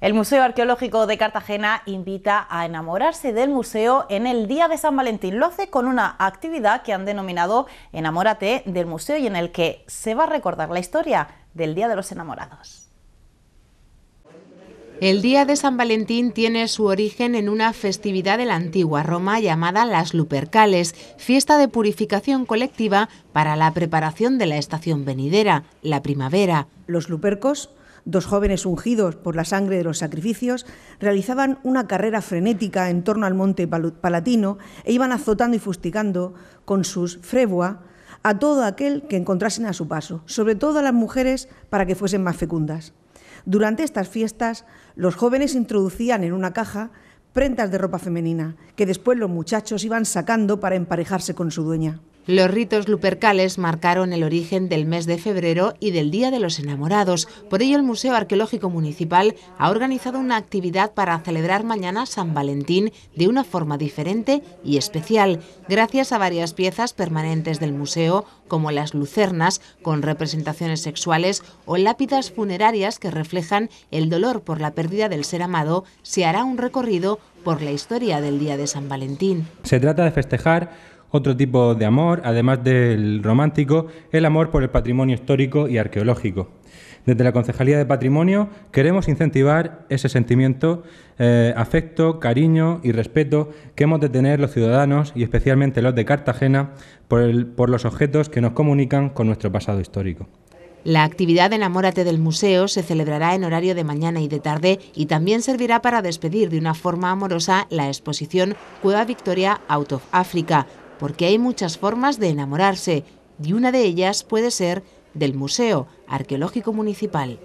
El Museo Arqueológico de Cartagena invita a enamorarse del museo en el Día de San Valentín. Lo hace con una actividad que han denominado Enamórate del Museo y en el que se va a recordar la historia del Día de los Enamorados. El Día de San Valentín tiene su origen en una festividad de la antigua Roma llamada las Lupercales, fiesta de purificación colectiva para la preparación de la estación venidera, la primavera. Los Lupercos, dos jóvenes ungidos por la sangre de los sacrificios, realizaban una carrera frenética en torno al monte Palatino e iban azotando y fustigando con sus fregua a todo aquel que encontrasen a su paso, sobre todo a las mujeres para que fuesen más fecundas. Durante estas fiestas, los jóvenes introducían en una caja prendas de ropa femenina, que después los muchachos iban sacando para emparejarse con su dueña. Los ritos lupercales marcaron el origen del mes de febrero y del Día de los Enamorados. Por ello, el Museo Arqueológico Municipal ha organizado una actividad para celebrar mañana San Valentín de una forma diferente y especial, gracias a varias piezas permanentes del museo, como las lucernas, con representaciones sexuales, o lápidas funerarias que reflejan el dolor por la pérdida del ser amado, se hará un recorrido por la historia del Día de San Valentín. Se trata de festejar otro tipo de amor, además del romántico, el amor por el patrimonio histórico y arqueológico. Desde la Concejalía de Patrimonio queremos incentivar ese sentimiento, eh, afecto, cariño y respeto que hemos de tener los ciudadanos y especialmente los de Cartagena por, por los objetos que nos comunican con nuestro pasado histórico. La actividad Enamórate del Museo se celebrará en horario de mañana y de tarde y también servirá para despedir de una forma amorosa la exposición Cueva Victoria Out of Africa, porque hay muchas formas de enamorarse y una de ellas puede ser del Museo Arqueológico Municipal.